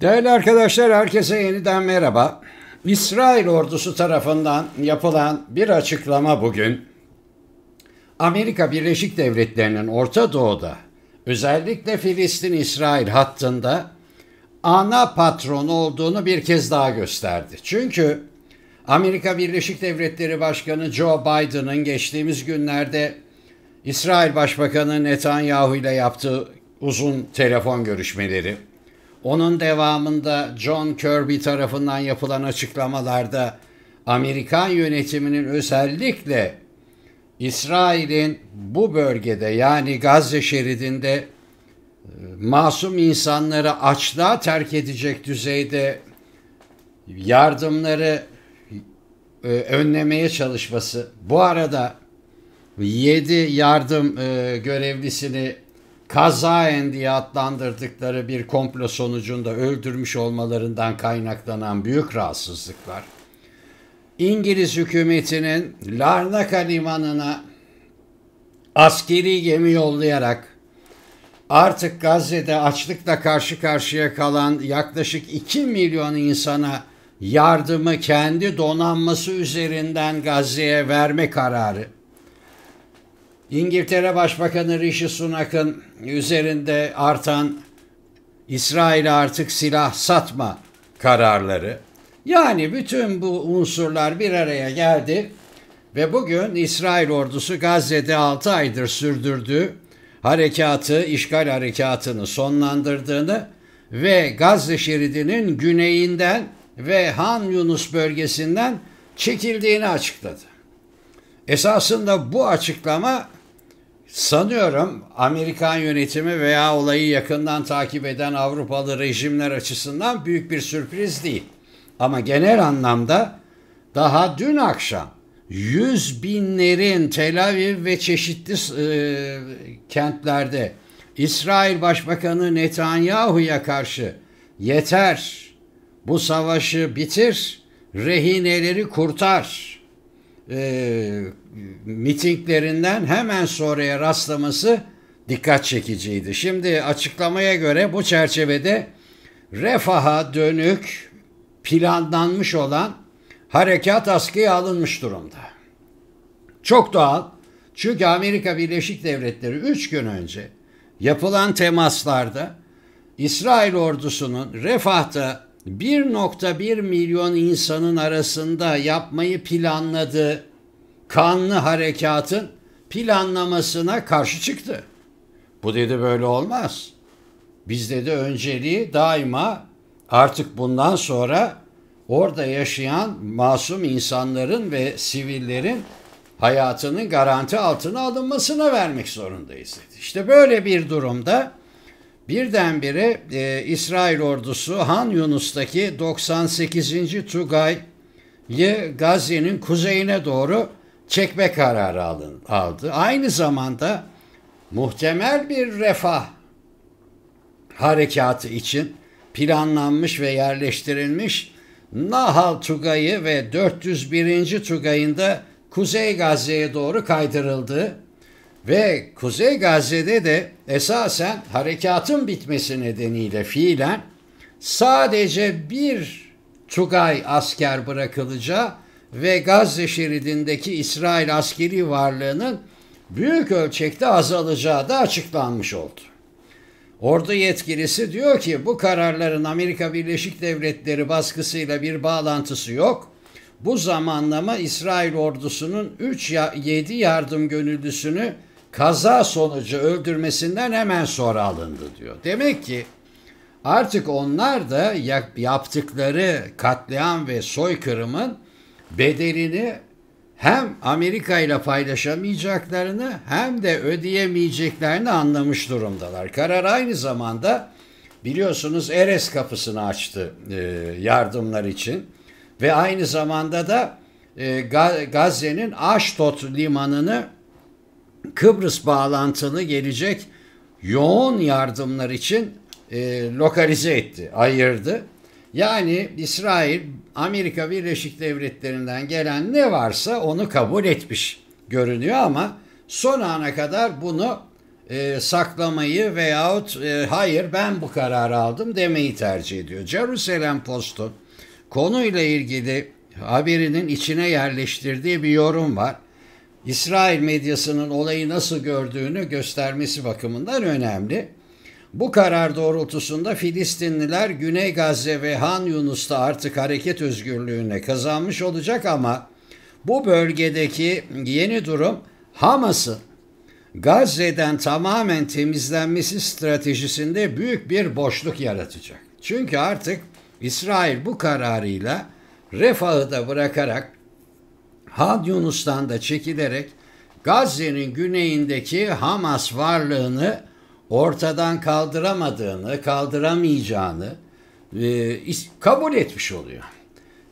Değerli arkadaşlar herkese yeniden merhaba. İsrail ordusu tarafından yapılan bir açıklama bugün Amerika Birleşik Devletleri'nin Orta Doğu'da özellikle Filistin-İsrail hattında ana patron olduğunu bir kez daha gösterdi. Çünkü Amerika Birleşik Devletleri Başkanı Joe Biden'ın geçtiğimiz günlerde İsrail Başbakanı Netanyahu ile yaptığı uzun telefon görüşmeleri onun devamında John Kirby tarafından yapılan açıklamalarda Amerikan yönetiminin özellikle İsrail'in bu bölgede yani Gazze şeridinde e, masum insanları açlığa terk edecek düzeyde yardımları e, önlemeye çalışması. Bu arada 7 yardım e, görevlisini kazaen diye adlandırdıkları bir komplo sonucunda öldürmüş olmalarından kaynaklanan büyük rahatsızlıklar, İngiliz hükümetinin Larnaka limanına askeri gemi yollayarak artık Gazze'de açlıkla karşı karşıya kalan yaklaşık 2 milyon insana yardımı kendi donanması üzerinden Gazze'ye verme kararı İngiltere Başbakanı Rishi Sunak'ın üzerinde artan İsrail'e artık silah satma kararları. Yani bütün bu unsurlar bir araya geldi ve bugün İsrail ordusu Gazze'de 6 aydır sürdürdüğü harekatı, işgal harekatını sonlandırdığını ve Gazze şeridinin güneyinden ve Han Yunus bölgesinden çekildiğini açıkladı. Esasında bu açıklama Sanıyorum Amerikan yönetimi veya olayı yakından takip eden Avrupalı rejimler açısından büyük bir sürpriz değil. Ama genel anlamda daha dün akşam yüz binlerin Tel Aviv ve çeşitli e, kentlerde İsrail Başbakanı Netanyahu'ya karşı yeter bu savaşı bitir, rehineleri kurtar e, mitinglerinden hemen sonraya rastlaması dikkat çekiciydi. Şimdi açıklamaya göre bu çerçevede refaha dönük planlanmış olan harekat askıya alınmış durumda. Çok doğal çünkü Amerika Birleşik Devletleri 3 gün önce yapılan temaslarda İsrail ordusunun Refah'ta 1.1 milyon insanın arasında yapmayı planladığı kanlı harekatın planlamasına karşı çıktı. Bu dedi böyle olmaz. Biz dedi önceliği daima artık bundan sonra orada yaşayan masum insanların ve sivillerin hayatının garanti altına alınmasına vermek zorundayız dedi. İşte böyle bir durumda Birdenbire e, İsrail ordusu Han Yunus'taki 98. Tugay'ı Gazze'nin kuzeyine doğru çekme kararı aldı. Aynı zamanda muhtemel bir refah harekatı için planlanmış ve yerleştirilmiş Nahal Tugay'ı ve 401. Tugay'ın da Kuzey Gazze'ye doğru kaydırıldığı ve Kuzey Gazze'de de esasen harekatın bitmesi nedeniyle fiilen sadece bir Tugay asker bırakılacağı ve Gazze şeridindeki İsrail askeri varlığının büyük ölçekte azalacağı da açıklanmış oldu. Ordu yetkilisi diyor ki bu kararların Amerika Birleşik Devletleri baskısıyla bir bağlantısı yok. Bu zamanlama İsrail ordusunun 3-7 yardım gönüllüsünü kaza sonucu öldürmesinden hemen sonra alındı diyor. Demek ki artık onlar da yaptıkları katliam ve soykırımın bedelini hem Amerika ile paylaşamayacaklarını hem de ödeyemeyeceklerini anlamış durumdalar. Karar aynı zamanda biliyorsunuz Eres kapısını açtı e, yardımlar için ve aynı zamanda da e, Gazze'nin Aşdod limanını Kıbrıs bağlantılı gelecek yoğun yardımlar için e, lokalize etti, ayırdı. Yani İsrail Amerika Birleşik Devletleri'nden gelen ne varsa onu kabul etmiş görünüyor ama son ana kadar bunu e, saklamayı veyahut e, hayır ben bu kararı aldım demeyi tercih ediyor. Jerusalem Post'un konuyla ilgili haberinin içine yerleştirdiği bir yorum var. İsrail medyasının olayı nasıl gördüğünü göstermesi bakımından önemli. Bu karar doğrultusunda Filistinliler Güney Gazze ve Han Yunus'ta artık hareket özgürlüğüne kazanmış olacak ama bu bölgedeki yeni durum Hamas'ın Gazze'den tamamen temizlenmesi stratejisinde büyük bir boşluk yaratacak. Çünkü artık İsrail bu kararıyla Refah'ı da bırakarak Had Yunus'tan da çekilerek Gazze'nin güneyindeki Hamas varlığını ortadan kaldıramadığını, kaldıramayacağını e, kabul etmiş oluyor.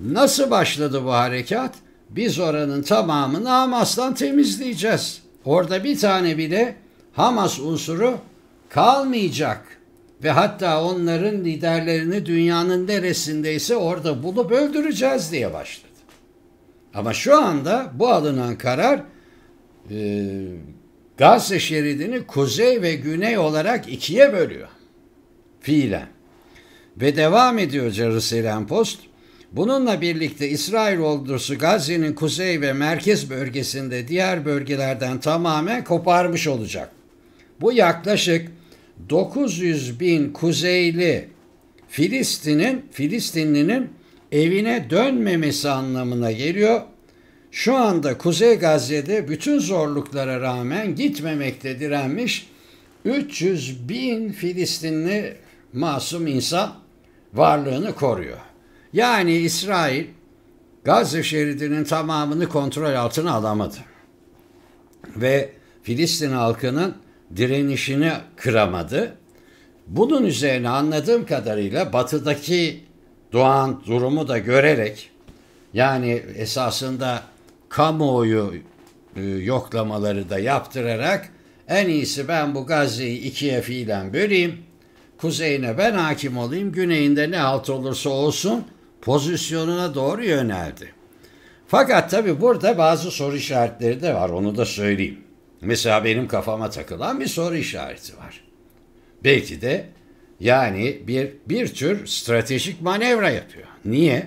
Nasıl başladı bu harekat? Biz oranın tamamını Hamas'tan temizleyeceğiz. Orada bir tane bile Hamas unsuru kalmayacak. Ve hatta onların liderlerini dünyanın neresindeyse orada bulup öldüreceğiz diye başladı. Ama şu anda bu alınan karar e, Gazze şeridini kuzey ve güney olarak ikiye bölüyor. Fiilen. Ve devam ediyor Jerusalem Post. Bununla birlikte İsrail ordusu Gazze'nin kuzey ve merkez bölgesinde diğer bölgelerden tamamen koparmış olacak. Bu yaklaşık 900 bin kuzeyli Filistin'in Filistinlinin evine dönmemesi anlamına geliyor. Şu anda Kuzey Gazze'de bütün zorluklara rağmen gitmemekte direnmiş 300 bin Filistinli masum insan varlığını koruyor. Yani İsrail Gazze şeridinin tamamını kontrol altına alamadı. Ve Filistin halkının direnişini kıramadı. Bunun üzerine anladığım kadarıyla batıdaki Doğan durumu da görerek yani esasında kamuoyu e, yoklamaları da yaptırarak en iyisi ben bu Gazze'yi ikiye fiilen böleyim. Kuzeyine ben hakim olayım, güneyinde ne halt olursa olsun pozisyonuna doğru yöneldi. Fakat tabi burada bazı soru işaretleri de var onu da söyleyeyim. Mesela benim kafama takılan bir soru işareti var. Belki de yani bir bir tür stratejik manevra yapıyor. Niye?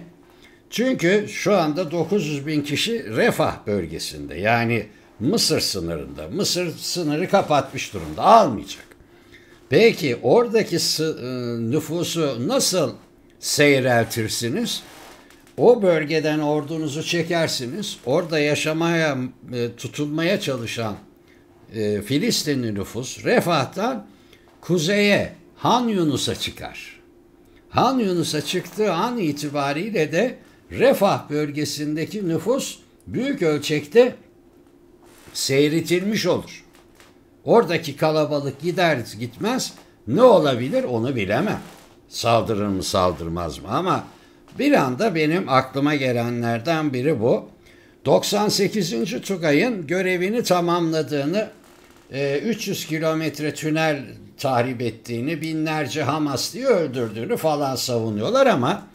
Çünkü şu anda 900 bin kişi refah bölgesinde yani Mısır sınırında. Mısır sınırı kapatmış durumda almayacak. Peki oradaki e, nüfusu nasıl seyreltirsiniz? O bölgeden ordunuzu çekersiniz. Orada yaşamaya, e, tutunmaya çalışan e, Filistinli nüfus refahtan kuzeye Han Yunus'a çıkar. Han Yunus'a çıktığı an itibariyle de Refah bölgesindeki nüfus büyük ölçekte seyretilmiş olur. Oradaki kalabalık gider gitmez ne olabilir onu bilemem. Saldırır mı saldırmaz mı ama bir anda benim aklıma gelenlerden biri bu. 98. Tugay'ın görevini tamamladığını 300 ee, kilometre tünel tahrip ettiğini, binlerce Hamaslı'yı öldürdüğünü falan savunuyorlar ama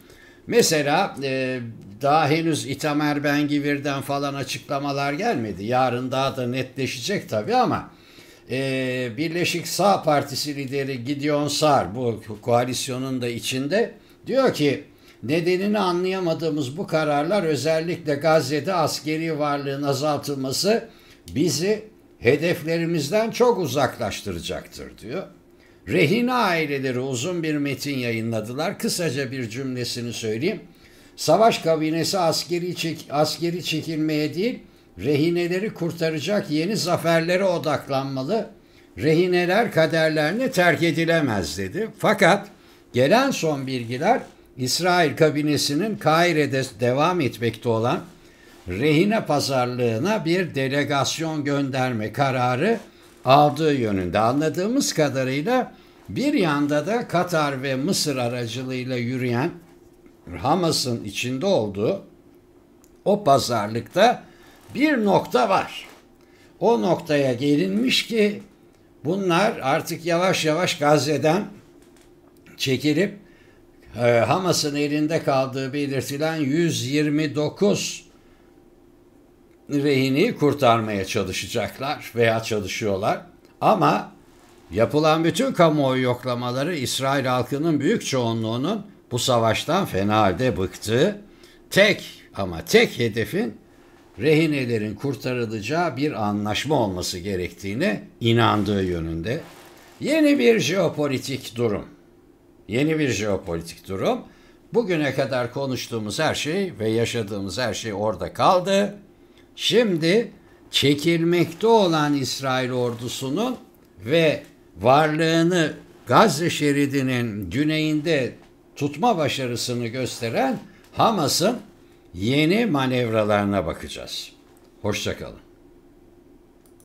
mesela e, daha henüz İtamer Bengivir'den falan açıklamalar gelmedi. Yarın daha da netleşecek tabii ama e, Birleşik Sağ Partisi lideri Gideon Sar bu koalisyonun da içinde diyor ki nedenini anlayamadığımız bu kararlar özellikle Gazze'de askeri varlığın azaltılması bizi hedeflerimizden çok uzaklaştıracaktır diyor. Rehine aileleri uzun bir metin yayınladılar. Kısaca bir cümlesini söyleyeyim. Savaş kabinesi askeri, çek, askeri çekilmeye değil, rehineleri kurtaracak yeni zaferlere odaklanmalı. Rehineler kaderlerini terk edilemez dedi. Fakat gelen son bilgiler İsrail kabinesinin Kaire'de devam etmekte olan rehine pazarlığına bir delegasyon gönderme kararı aldığı yönünde. Anladığımız kadarıyla bir yanda da Katar ve Mısır aracılığıyla yürüyen Hamas'ın içinde olduğu o pazarlıkta bir nokta var. O noktaya gelinmiş ki bunlar artık yavaş yavaş Gazze'den çekilip e, Hamas'ın elinde kaldığı belirtilen 129 rehini kurtarmaya çalışacaklar veya çalışıyorlar. Ama yapılan bütün kamuoyu yoklamaları İsrail halkının büyük çoğunluğunun bu savaştan fena halde bıktığı, tek ama tek hedefin rehinelerin kurtarılacağı bir anlaşma olması gerektiğine inandığı yönünde. Yeni bir jeopolitik durum. Yeni bir jeopolitik durum. Bugüne kadar konuştuğumuz her şey ve yaşadığımız her şey orada kaldı. Şimdi çekilmekte olan İsrail ordusunun ve varlığını Gazze şeridinin güneyinde tutma başarısını gösteren Hamas'ın yeni manevralarına bakacağız. Hoşçakalın.